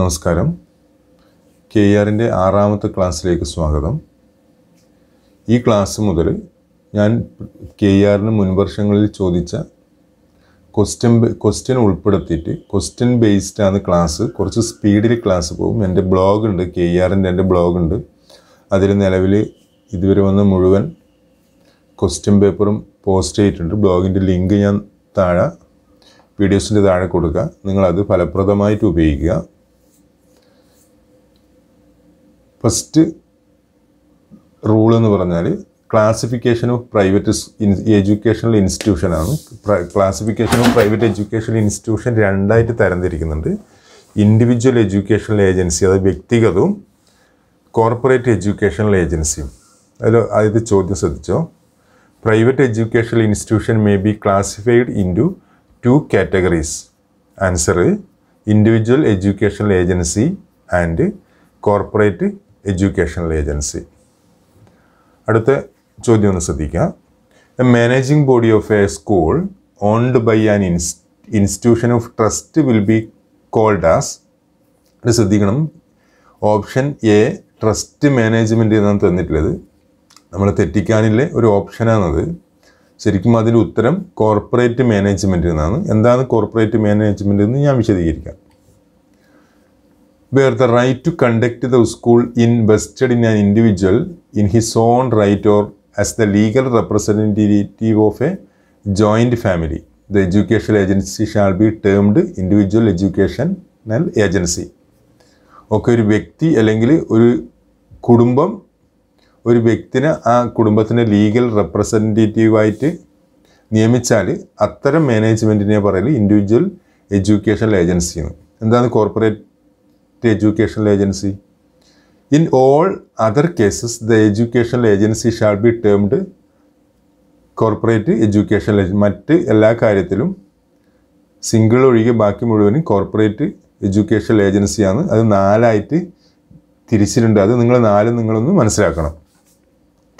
നമസ്കാരം കെ ആറിൻ്റെ ആറാമത്തെ ക്ലാസ്സിലേക്ക് സ്വാഗതം ഈ ക്ലാസ് മുതൽ ഞാൻ കെ ആറിന് മുൻവർഷങ്ങളിൽ ചോദിച്ച ക്വസ്റ്റ്യൻ ക്വസ്റ്റ്യൻ ഉൾപ്പെടുത്തിയിട്ട് ക്വസ്റ്റ്യൻ ബേസ്ഡ് ആണ് ക്ലാസ് കുറച്ച് സ്പീഡിൽ ക്ലാസ് പോകും എൻ്റെ ബ്ലോഗ് ഉണ്ട് കെ ആറിൻ്റെ എൻ്റെ ബ്ലോഗ് ഉണ്ട് അതിൽ നിലവിൽ ഇതുവരെ വന്ന മുഴുവൻ ക്വസ്റ്റ്യൻ പേപ്പറും പോസ്റ്റ് ചെയ്തിട്ടുണ്ട് ബ്ലോഗിൻ്റെ ലിങ്ക് ഞാൻ താഴെ വീഡിയോസിൻ്റെ താഴെ കൊടുക്കുക നിങ്ങളത് ഫലപ്രദമായിട്ട് ഉപയോഗിക്കുക ഫസ്റ്റ് റൂൾ എന്ന് പറഞ്ഞാൽ ക്ലാസിഫിക്കേഷൻ ഓഫ് പ്രൈവറ്റ് എഡ്യൂക്കേഷണൽ ഇൻസ്റ്റിറ്റ്യൂഷനാണ് classification of private educational institution രണ്ടായിട്ട് തരംതിരിക്കുന്നുണ്ട് ഇൻഡിവിജ്വൽ എഡ്യൂക്കേഷണൽ ഏജൻസി അതായത് വ്യക്തിഗതവും കോർപ്പറേറ്റ് എഡ്യൂക്കേഷണൽ ഏജൻസിയും അതിൽ അതായത് ചോദ്യം ശ്രദ്ധിച്ചോ private educational institution may be classified in two two categories answer individual educational agency and corporate educational agency അടുത്ത ചോദ്യം ഒന്ന് ശ്രദ്ധിക്കാം a managing body of a school owned by an institution of trust will be called as ഇത് ശ്രദ്ധിക്കണം option A trust management എന്നാണ് തന്നിട്ടുള്ളത് നമ്മൾ തെറ്റിക്കാനില്ല ഒരു ഓപ്ഷനാണത് ശരിക്കും അതിൻ്റെ ഉത്തരം കോർപ്പറേറ്റ് മാനേജ്മെൻറ്റ് എന്നാണ് എന്താണ് കോർപ്പറേറ്റ് മാനേജ്മെൻറ്റ് എന്ന് ഞാൻ വിശദീകരിക്കാം where the right to conduct the school in vested in an individual in his own right or as the legal representative of a joint family the education agency shall be termed individual educational agency ഒക്കെ ഒരു വ്യക്തി അല്ലെങ്കിൽ ഒരു കുടുംബം ഒരു വ്യക്തിനെ ആ കുടുംബത്തിൻ്റെ legal റെപ്രസെൻറ്റേറ്റീവായിട്ട് നിയമിച്ചാൽ അത്തരം മാനേജ്മെൻറ്റിനെ പറയൽ ഇൻഡിവിജ്വൽ എഡ്യൂക്കേഷണൽ ഏജൻസി എന്ന് എന്താണ് corporate to educational agency in all other cases the educational agency shall be termed corporate education മറ്റ് എല്ലാ കാര്യത്തിലും സിംഗിൾ ഒഴികെ ബാക്കി മുഴുവനും കോർപ്പറേറ്റ് എഡ്യൂക്കേഷൻ ഏജൻസിയാണ് അത് നാലായിട്ട് തിരിച്ചിട്ടുണ്ട് അത് നിങ്ങൾ നാല് നിങ്ങളൊന്ന് മനസ്സിലാക്കണം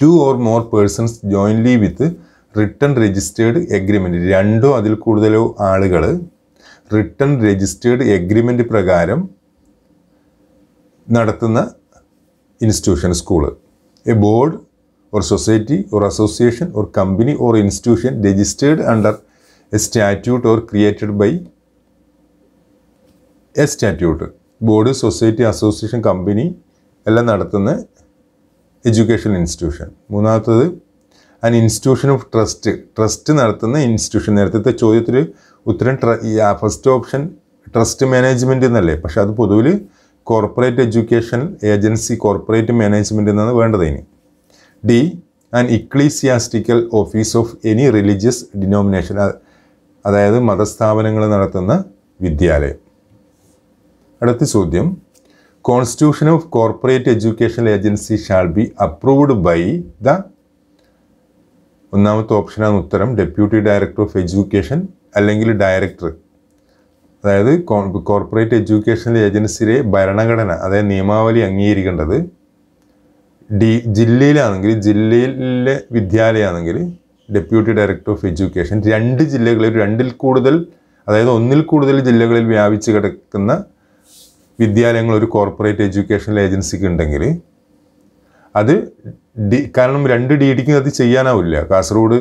two or more persons jointly with written registered agreement രണ്ടോ അതിൽ കൂടുതലോ ആളുകൾ റിട്ടേൺ രജിസ്റ്റേർഡ് എഗ്രിമെൻറ്റ് പ്രകാരം നടത്തുന്ന institution school a board or society or association or company or institution registered under a statute or created by a statute board society association company എല്ലാം നടത്തുന്ന education institution മൂന്നാമത്തത് an institution of trust trust നടത്തുന്ന institution നേരത്തെ ചോദ്യത്തിൽ ഉത്തരം first option trust management എന്നല്ലേ പക്ഷെ അത് പൊതുവിൽ corporate education agency corporate management എന്നാണ് വേണ്ടത് ഇനി D and ecclesiastical office of any religious denomination അതായത് മതസ്ഥാപനങ്ങൾ നടത്തുന്ന വിദ്യാലയം അടുത്ത ചോദ്യം constitution of corporate education agency shall be approved by the ഒന്നാമത്തെ ഓപ്ഷനാണ് ഉത്തരം ഡെപ്യൂട്ടി ഡയറക്ടർ ഓഫ് എഡ്യൂക്കേഷൻ അല്ലെങ്കിൽ ഡയറക്ടർ അതായത് കോർപ്പറേറ്റ് എഡ്യൂക്കേഷണൽ ഏജൻസിയുടെ ഭരണഘടന അതായത് നിയമാവലി അംഗീകരിക്കേണ്ടത് ഡി ജില്ലയിലാണെങ്കിൽ ജില്ലയിലെ വിദ്യാലയമാണെങ്കിൽ ഡെപ്യൂട്ടി ഡയറക്ടർ ഓഫ് എഡ്യൂക്കേഷൻ രണ്ട് ജില്ലകളിൽ രണ്ടിൽ കൂടുതൽ അതായത് ഒന്നിൽ കൂടുതൽ ജില്ലകളിൽ വ്യാപിച്ച് കിടക്കുന്ന വിദ്യാലയങ്ങൾ ഒരു കോർപ്പറേറ്റ് എഡ്യൂക്കേഷണൽ ഏജൻസിക്ക് ഉണ്ടെങ്കിൽ അത് ഡി കാരണം രണ്ട് ഡി ഡിക്കും അത് ചെയ്യാനാവില്ല കാസർഗോഡ്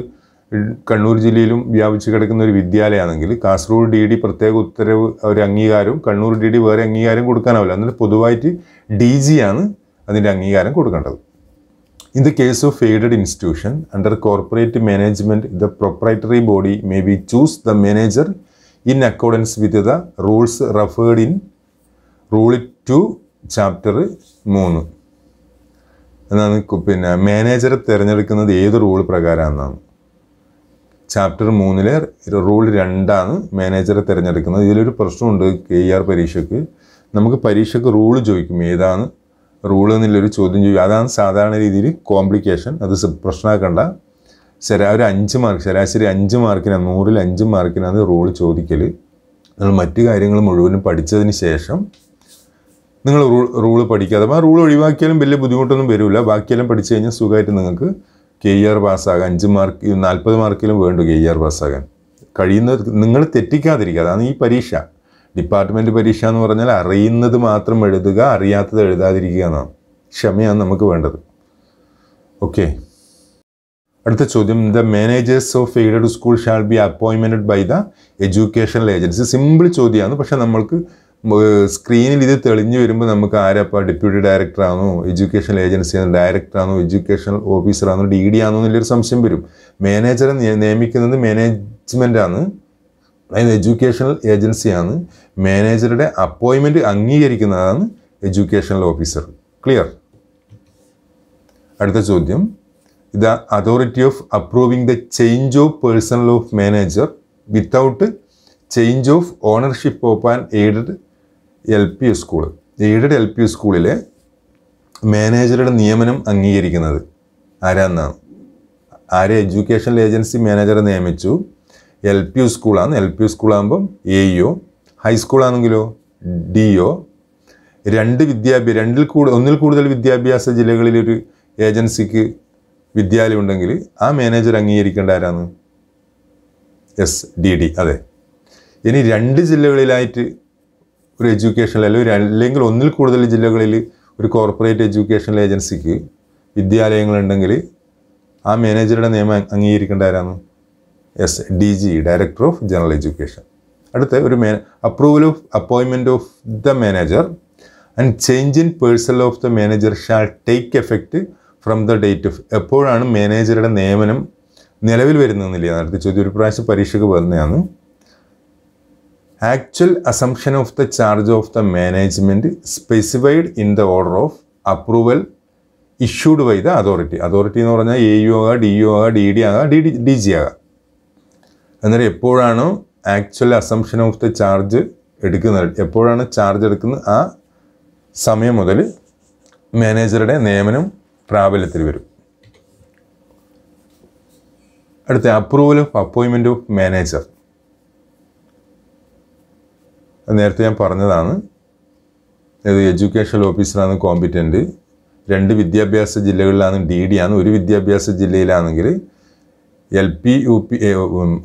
കണ്ണൂർ ജില്ലയിലും വ്യാപിച്ചു കിടക്കുന്ന ഒരു വിദ്യാലയമാണെങ്കിൽ കാസർഗോഡ് ഡി ഡി പ്രത്യേക ഉത്തരവ് ഒരു അംഗീകാരവും കണ്ണൂർ ഡി ഡി വേറെ അംഗീകാരം കൊടുക്കാനാവില്ല എന്നിട്ട് പൊതുവായിട്ട് ഡി ജി ആണ് അതിൻ്റെ അംഗീകാരം കൊടുക്കേണ്ടത് in the case of aided institution under corporate management the proprietary body may be choose the manager in accordance with the rules referred in rule two chapter മൂന്ന് എന്നാണ് പിന്നെ മാനേജറെ തിരഞ്ഞെടുക്കുന്നത് ഏത് റൂൾ പ്രകാരമാണെന്നാണ് ചാപ്റ്റർ മൂന്നിലെ റൂൾ രണ്ടാണ് മാനേജറെ തിരഞ്ഞെടുക്കുന്നത് ഇതിലൊരു പ്രശ്നമുണ്ട് കെ ആർ e പരീക്ഷയ്ക്ക് നമുക്ക് പരീക്ഷയ്ക്ക് റൂൾ ചോദിക്കും ഏതാണ് റൂൾ എന്നുള്ളൊരു ചോദ്യം ചോദിക്കും അതാണ് സാധാരണ രീതിയിൽ കോംപ്ലിക്കേഷൻ അത് പ്രശ്നമാക്കണ്ട ഒരു അഞ്ച് മാർക്ക് ശരാശരി അഞ്ച് മാർക്കിനാണ് നൂറിൽ അഞ്ച് മാർക്കിനാണ് റൂൾ ചോദിക്കൽ നിങ്ങൾ മറ്റു കാര്യങ്ങൾ മുഴുവനും പഠിച്ചതിന് ശേഷം നിങ്ങൾ റൂൾ റൂൾ പഠിക്കാതെ ആ റൂൾ ഒഴിവാക്കിയാലും വലിയ ബുദ്ധിമുട്ടൊന്നും വരില്ല ബാക്കിയെല്ലാം പഠിച്ചു കഴിഞ്ഞാൽ സുഖമായിട്ട് നിങ്ങൾക്ക് കെ ഇ ആർ പാസ്സാകാൻ അഞ്ച് മാർക്ക് നാൽപ്പത് മാർക്കിലും വേണ്ടു കെ ഇ ആർ പാസ്സാകാൻ കഴിയുന്ന നിങ്ങൾ തെറ്റിക്കാതിരിക്കുക അതാണ് ഈ പരീക്ഷ ഡിപ്പാർട്ട്മെൻറ്റ് പരീക്ഷ എന്ന് പറഞ്ഞാൽ അറിയുന്നത് മാത്രം എഴുതുക അറിയാത്തത് എഴുതാതിരിക്കുക എന്നാണ് ക്ഷമയാണ് നമുക്ക് വേണ്ടത് ഓക്കെ അടുത്ത ചോദ്യം the managers of aided school shall be appointmented by the educational agency simple ചോദ്യമാണ് പക്ഷേ നമ്മൾക്ക് സ്ക്രീനിൽ ഇത് തെളിഞ്ഞു വരുമ്പോൾ നമുക്ക് ആരപ്പോൾ ഡെപ്യൂട്ടി ഡയറക്ടറാണോ എഡ്യൂക്കേഷൻ ഏജൻസി ആണോ ഡയറക്ടറാണോ എഡ്യൂക്കേഷൻ ഓഫീസറാണോ ഡി ഡി ആണോ എന്നുള്ളൊരു സംശയം വരും മാനേജറെ നിയമിക്കുന്നത് മാനേജ്മെൻറ്റാണ് അതായത് എഡ്യൂക്കേഷണൽ ഏജൻസിയാണ് മാനേജറുടെ അപ്പോയിൻമെൻറ്റ് അംഗീകരിക്കുന്നതാണ് എഡ്യൂക്കേഷണൽ ഓഫീസർ ക്ലിയർ അടുത്ത ചോദ്യം the authority of approving the change of personnel of manager without change of ownership of and aided L P school aided L P സ്കൂളിലെ മാനേജറുടെ നിയമനം അംഗീകരിക്കുന്നത് ആരാന്നാണ് ആരെ എഡ്യൂക്കേഷണൽ ഏജൻസി മാനേജറെ നിയമിച്ചു എൽ പി യു സ്കൂളാണ് എൽ പി യു സ്കൂളാകുമ്പം A U ഹൈസ്കൂളാണെങ്കിലോ ഡി ഒ രണ്ട് വിദ്യാഭ്യാസ രണ്ടിൽ കൂടുതൽ ഒന്നിൽ കൂടുതൽ വിദ്യാഭ്യാസ ജില്ലകളിലൊരു ഏജൻസിക്ക് വിദ്യാലയം ഉണ്ടെങ്കിൽ ആ മാനേജർ അംഗീകരിക്കേണ്ട ആരാണ് എസ് ഡി ഡി അതെ ഇനി രണ്ട് ജില്ലകളിലായിട്ട് ഒരു എഡ്യൂക്കേഷൻ അല്ലെങ്കിൽ അല്ലെങ്കിൽ ഒന്നിൽ കൂടുതൽ ജില്ലകളിൽ ഒരു കോർപ്പറേറ്റ് എഡ്യൂക്കേഷൻ ഏജൻസിക്ക് വിദ്യാലയങ്ങളുണ്ടെങ്കിൽ ആ മാനേജറുടെ നിയമം അംഗീകരിക്കേണ്ട ആരാണ് S D G director of general education അടുത്ത ഒരു may approval of appointment of the manager and change in person of the manager shall take effect from the date of എപ്പോഴാണ് മാനേജറുടെ നിയമനം നിലവിൽ വരുന്നതെന്നില്ല നേരത്തെ ചോദ്യം ഒരു പ്രാവശ്യം പരീക്ഷയ്ക്ക് വരുന്നതാണ് actual assumption of the charge of the management specified in the order of approval issued by the authority authority എന്ന് പറഞ്ഞാൽ എ യു ആകാം ഡി യു ആകാം ഡി ഡി ആകാം ഡി ഡി ഡി ജി ആകാം അന്നേരം എപ്പോഴാണോ actual assumption of the charge എടുക്കുന്നത് എപ്പോഴാണ് ചാർജ് എടുക്കുന്നത് ആ സമയം മുതൽ മാനേജറുടെ നിയമനം പ്രാബല്യത്തിൽ വരും അടുത്ത approval of appointment of manager നേരത്തെ ഞാൻ പറഞ്ഞതാണ് ഇത് എഡ്യൂക്കേഷണൽ ഓഫീസറാണ് കോമ്പിറ്റൻറ്റ് രണ്ട് വിദ്യാഭ്യാസ ജില്ലകളിലാണ് ഡി ഡി ആണ് ഒരു വിദ്യാഭ്യാസ ജില്ലയിലാണെങ്കിൽ എൽ പി യു പി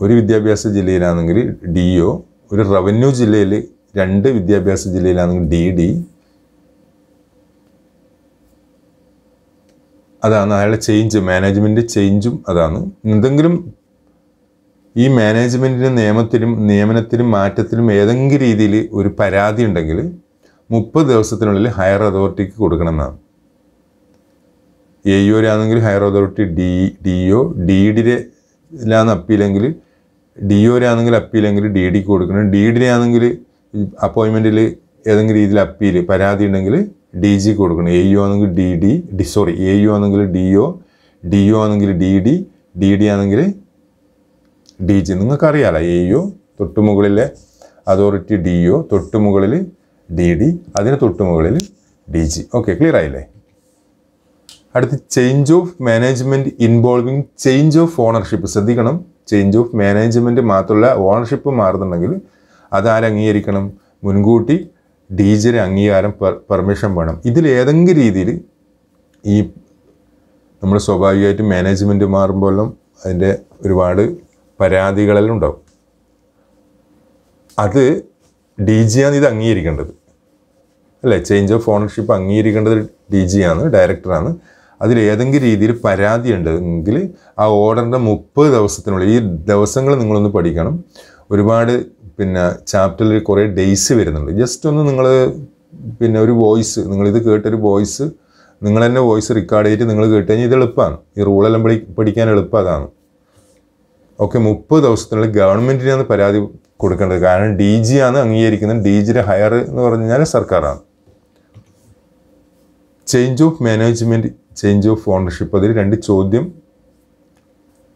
ഒരു വിദ്യാഭ്യാസ ജില്ലയിലാണെങ്കിൽ ഡി ഒ ഒരു റവന്യൂ ജില്ലയിൽ രണ്ട് വിദ്യാഭ്യാസ ജില്ലയിലാണെങ്കിൽ ഡി ഡി അതാണ് അയാളുടെ ചേഞ്ച് മാനേജ്മെൻറ്റ് ചേഞ്ചും അതാണ് എന്തെങ്കിലും ഈ മാനേജ്മെൻറ്റിൻ്റെ നിയമത്തിലും നിയമനത്തിലും മാറ്റത്തിലും ഏതെങ്കിലും രീതിയിൽ ഒരു പരാതി ഉണ്ടെങ്കിൽ മുപ്പത് ദിവസത്തിനുള്ളിൽ ഹയർ അതോറിറ്റിക്ക് കൊടുക്കണം എന്നാണ് എ ഒരാണെങ്കിൽ higher authority D D O D ഡിയിലാണ് അപ്പീലെങ്കിൽ ഡി ഒരാണെങ്കിൽ അപ്പീലെങ്കിൽ ഡി ഡിക്ക് കൊടുക്കണം ഡി ഡിനാണെങ്കിൽ അപ്പോയിൻമെൻറ്റിൽ ഏതെങ്കിലും രീതിയിൽ അപ്പീൽ പരാതി ഉണ്ടെങ്കിൽ ഡി ജിക്ക് കൊടുക്കണം എ യു ആണെങ്കിൽ D D D sorry A U ആണെങ്കിൽ ഡി ഒ ഡി ഒ ആണെങ്കിൽ ഡി ഡി ഡി ഡി ആണെങ്കിൽ ഡി ജി നിങ്ങൾക്കറിയാലോ എ യു തൊട്ടുമുകളിലെ അതോറിറ്റി ഡി യു തൊട്ടുമുകളിൽ ഡി ഡി അതിന് തൊട്ടുമുകളിൽ ഡി ജി ഓക്കെ ക്ലിയർ ആയില്ലേ അടുത്ത് change of management involving change of ownership ശ്രദ്ധിക്കണം ചേഞ്ച് ഓഫ് മാനേജ്മെൻറ്റ് മാത്രമല്ല ഓണർഷിപ്പ് മാറുന്നുണ്ടെങ്കിൽ അതാരെ അംഗീകരിക്കണം മുൻകൂട്ടി ഡി ജിയുടെ അംഗീകാരം പെർമിഷൻ വേണം ഇതിൽ ഏതെങ്കിലും രീതിയിൽ ഈ നമ്മൾ സ്വാഭാവികമായിട്ടും മാനേജ്മെൻറ്റ് മാറുമ്പോഴും അതിൻ്റെ ഒരുപാട് പരാതികളെല്ലാം ഉണ്ടാവും അത് ഡി ജിയാണ് ഇത് അംഗീകരിക്കേണ്ടത് അല്ലേ ചേഞ്ച് ഓഫ് ഓണർഷിപ്പ് അംഗീകരിക്കേണ്ടത് ഡി ജിയാണ് ഡയറക്ടറാണ് അതിൽ ഏതെങ്കിലും രീതിയിൽ പരാതി ഉണ്ടെങ്കിൽ ആ ഓർഡറിൻ്റെ മുപ്പത് ദിവസത്തിനുള്ളിൽ ഈ ദിവസങ്ങൾ നിങ്ങളൊന്ന് പഠിക്കണം ഒരുപാട് പിന്നെ ചാപ്റ്ററിൽ കുറേ ഡേയ്സ് വരുന്നുണ്ട് ജസ്റ്റ് ഒന്ന് നിങ്ങൾ പിന്നെ ഒരു വോയിസ് നിങ്ങളിത് കേട്ടൊരു വോയിസ് നിങ്ങൾ തന്നെ വോയിസ് റെക്കോർഡ് ചെയ്തിട്ട് നിങ്ങൾ കേട്ട് ഇത് എളുപ്പമാണ് ഈ റൂളെല്ലാം പഠി പഠിക്കാൻ എളുപ്പം അതാണ് ഓക്കെ മുപ്പത് ദിവസത്തിനുള്ളിൽ ഗവൺമെൻറ്റിനാണ് പരാതി കൊടുക്കേണ്ടത് കാരണം ഡി ജി ആണ് അംഗീകരിക്കുന്നത് ഡി ജിയുടെ ഹയർ എന്ന് പറഞ്ഞു കഴിഞ്ഞാൽ സർക്കാരാണ് change of management change of ownership അതിൽ രണ്ട് ചോദ്യം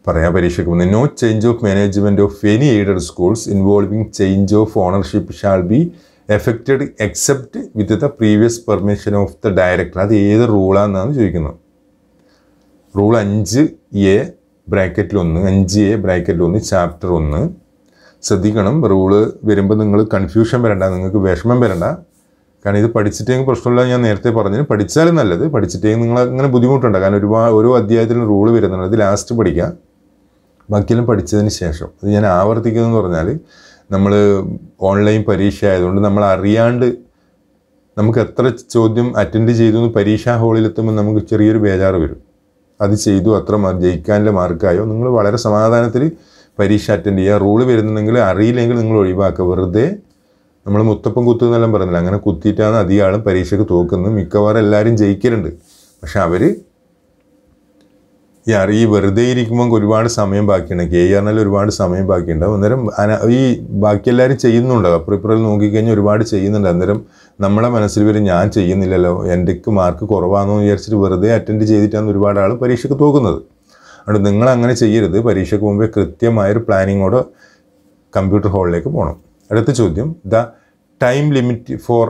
പറയാൻ പരീക്ഷയ്ക്ക് വന്നു no change of management of any aided schools involving change of ownership shall be effected except with the previous permission of the director അത് ഏത് റൂളാണെന്നാണ് ചോദിക്കുന്നത് റൂൾ അഞ്ച് എ ബ്രാക്കറ്റിൽ ഒന്ന് അഞ്ച് എ ബ്രാക്കറ്റിൽ ഒന്ന് ചാപ്റ്റർ ഒന്ന് ശ്രദ്ധിക്കണം റൂള് വരുമ്പോൾ നിങ്ങൾ കൺഫ്യൂഷൻ വരണ്ട നിങ്ങൾക്ക് വിഷമം വരണ്ട കാരണം ഇത് പഠിച്ചിട്ടെങ്കിൽ പ്രശ്നമില്ല ഞാൻ നേരത്തെ പറഞ്ഞു പഠിച്ചാലും നല്ലത് പഠിച്ചിട്ടെങ്കിൽ നിങ്ങൾ അങ്ങനെ ബുദ്ധിമുട്ടുണ്ട് കാരണം ഒരുപാട് ഓരോ അധ്യായത്തിലും റൂള് വരുന്നുണ്ട് അത് ലാസ്റ്റ് പഠിക്കുക ബാക്കിയെല്ലാം പഠിച്ചതിന് ശേഷം അത് ഞാൻ ആവർത്തിക്കുന്നതെന്ന് പറഞ്ഞാൽ നമ്മൾ ഓൺലൈൻ പരീക്ഷ ആയതുകൊണ്ട് നമ്മൾ അറിയാണ്ട് നമുക്ക് എത്ര ചോദ്യം അറ്റൻഡ് ചെയ്തു പരീക്ഷാ ഹാളിലെത്തുമ്പോൾ നമുക്ക് ചെറിയൊരു ബേജാറ് വരും അത് ചെയ്തു അത്ര ജയിക്കാനുള്ള മാർക്കായോ നിങ്ങൾ വളരെ സമാധാനത്തിൽ പരീക്ഷ അറ്റൻഡ് ചെയ്യുക റൂള് വരുന്നുണ്ടെങ്കിൽ അറിയില്ലെങ്കിൽ നിങ്ങൾ ഒഴിവാക്കുക വെറുതെ നമ്മൾ മുത്തപ്പം കുത്തു എന്നെല്ലാം പറഞ്ഞില്ല അങ്ങനെ കുത്തിയിട്ടാണ് അധികം പരീക്ഷയ്ക്ക് തോക്കുന്നത് മിക്കവാറും എല്ലാവരും ജയിക്കലുണ്ട് പക്ഷെ അവർ ഈ അറിയി വെറുതെ ഇരിക്കുമ്പോൾ ഒരുപാട് സമയം ബാക്കിയുണ്ട് കെ ആറിനാൽ ഒരുപാട് സമയം ബാക്കിയുണ്ടാവും അന്നേരം ഈ ബാക്കി എല്ലാവരും ചെയ്യുന്നുണ്ടാവും അപ്പുറം ഇപ്പുറം നോക്കിക്കഴിഞ്ഞാൽ ഒരുപാട് ചെയ്യുന്നുണ്ട് അന്നേരം നമ്മളെ മനസ്സിൽ വരും ഞാൻ ചെയ്യുന്നില്ലല്ലോ എൻ്റെ മാർക്ക് കുറവാണെന്ന് വിചാരിച്ചിട്ട് വെറുതെ അറ്റൻഡ് ചെയ്തിട്ടാണ് ഒരുപാട് ആൾ പരീക്ഷയ്ക്ക് തോക്കുന്നത് അതുകൊണ്ട് നിങ്ങൾ അങ്ങനെ ചെയ്യരുത് പരീക്ഷയ്ക്ക് മുമ്പേ കൃത്യമായൊരു പ്ലാനിങ്ങോടെ കമ്പ്യൂട്ടർ ഹാളിലേക്ക് പോകണം അടുത്ത ചോദ്യം the time limit for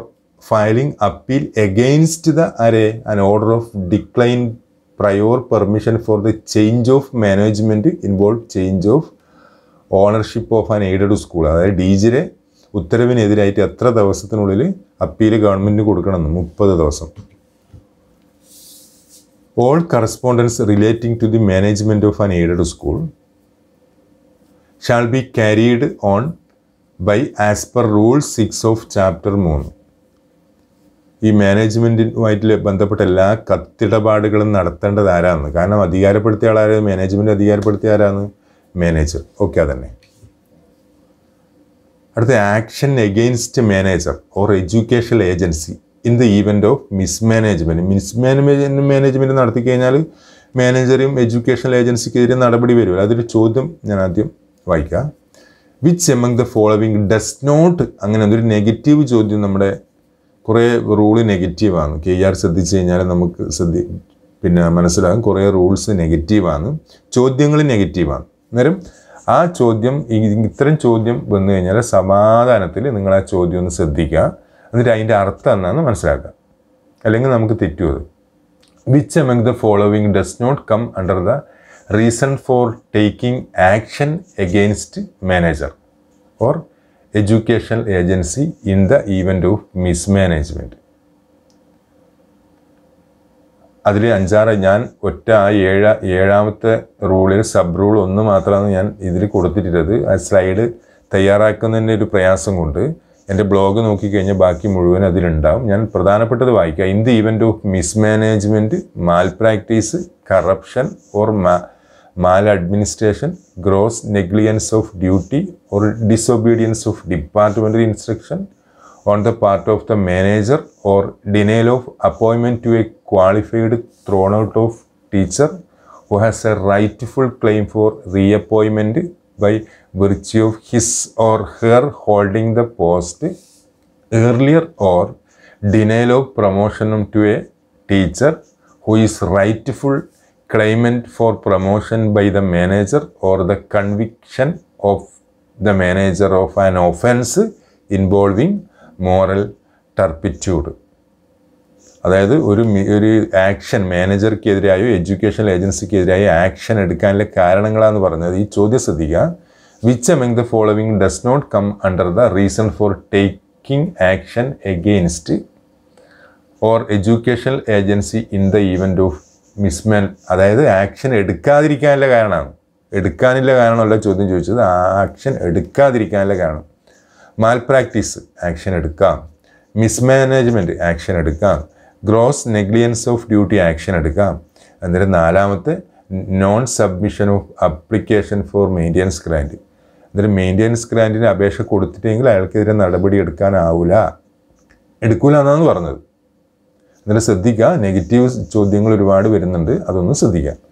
filing appeal against the അരേ an order of decline prior permission for the change of management involve change of ownership of an aided school അതായത് ഡീജിലെ ഉത്തരവിനെതിരായിട്ട് എത്ര ദിവസത്തിനുള്ളിൽ അപ്പീൽ ഗവൺമെൻറ്റിന് കൊടുക്കണമെന്ന് മുപ്പത് ദിവസം all correspondence relating to the management of an aided school shall be carried on by as per rule six of chapter മൂന്ന് ഈ മാനേജ്മെൻറ്റുമായിട്ട് ബന്ധപ്പെട്ട എല്ലാ കത്തിടപാടുകളും നടത്തേണ്ടത് ആരാന്ന് കാരണം അധികാരപ്പെടുത്തിയ ആളാരാണ് മാനേജ്മെൻറ്റ് അധികാരപ്പെടുത്തിയ ആരാണ് മാനേജർ ഓക്കെ അതന്നെ അടുത്ത action against manager or education agency in the event of mismanagement mismanagement management നടത്തി കഴിഞ്ഞാൽ മാനേജറും എഡ്യൂക്കേഷൻ ഏജൻസിക്കെതിരെ നടപടി വരുമല്ലോ അതൊരു ചോദ്യം ഞാൻ ആദ്യം വായിക്കാം which among the following does not അങ്ങനെ ഒരു നെഗറ്റീവ് ചോദ്യം നമ്മുടെ കുറേ റൂള് നെഗറ്റീവാണ് കെ ആർ ശ്രദ്ധിച്ചു കഴിഞ്ഞാൽ നമുക്ക് ശ്രദ്ധി പിന്നെ മനസ്സിലാകും കുറേ റൂൾസ് നെഗറ്റീവാണ് ചോദ്യങ്ങൾ നെഗറ്റീവാണ് അന്നേരം ആ ചോദ്യം ഇത്തരം ചോദ്യം വന്നു കഴിഞ്ഞാൽ സമാധാനത്തിൽ നിങ്ങൾ ആ ചോദ്യം ഒന്ന് ശ്രദ്ധിക്കുക എന്നിട്ട് അതിൻ്റെ അർത്ഥം എന്നാന്ന് മനസ്സിലാക്കുക അല്ലെങ്കിൽ നമുക്ക് തെറ്റു അത് which among the following does not come under the reason for taking action against manager or educational agency in the event of mismanagement അതിൽ അഞ്ചാറ് ഞാൻ ഒറ്റ ആ ഏഴ ഏഴാമത്തെ റൂളിൽ സബ് റൂൾ ഒന്ന് മാത്രമാണ് ഞാൻ ഇതിൽ കൊടുത്തിട്ടുള്ളത് ആ സ്ലൈഡ് തയ്യാറാക്കുന്നതിൻ്റെ ഒരു പ്രയാസം കൊണ്ട് എൻ്റെ ബ്ലോഗ് നോക്കിക്കഴിഞ്ഞാൽ ബാക്കി മുഴുവൻ അതിലുണ്ടാവും ഞാൻ പ്രധാനപ്പെട്ടത് വായിക്കുക in the event of mismanagement malpractice corruption or ma maladministration gross negligence of duty or disobedience of department instruction on the part of the manager or denial of appointment to a qualified thrown out of teacher who has a rightful claim for reappointment by virtue of his or her holding the post earlier or denial of promotion to a teacher who is rightful claimant for promotion by the manager or the conviction of the manager of an offense involving moral turpitude അതായത് ഒരു ഒരു action മാനേജർക്കെതിരായോ education ഏജൻസിക്കെതിരായോ action എടുക്കാനുള്ള കാരണങ്ങളാണ് പറഞ്ഞത് ഈ ചോദ്യം ശ്രദ്ധിക്കുക which among the following does not come under the reason for taking action against or education agency in the event of മിസ്മെൻ അതായത് ആക്ഷൻ എടുക്കാതിരിക്കാനുള്ള കാരണമാണ് എടുക്കാനില്ല കാരണമല്ല ചോദ്യം ചോദിച്ചത് ആ ആക്ഷൻ എടുക്കാതിരിക്കാനുള്ള കാരണം മാൽ പ്രാക്ടീസ് ആക്ഷൻ എടുക്കാം മിസ്മാനേജ്മെൻറ്റ് ആക്ഷൻ എടുക്കാം gross negligence of duty action എടുക്കാം അന്നേരം നാലാമത്തെ non submission of application for maintenance grant എന്നിട്ട് മെയിൻ്റെനൻസ് ഗ്രാൻഡിന് അപേക്ഷ കൊടുത്തിട്ടെങ്കിൽ അയാൾക്കെതിരെ നടപടി എടുക്കാനാവില്ല എടുക്കില്ല എന്നാണ് പറഞ്ഞത് എന്നിട്ട് ശ്രദ്ധിക്കുക നെഗറ്റീവ് ചോദ്യങ്ങൾ ഒരുപാട് വരുന്നുണ്ട് അതൊന്ന് ശ്രദ്ധിക്കുക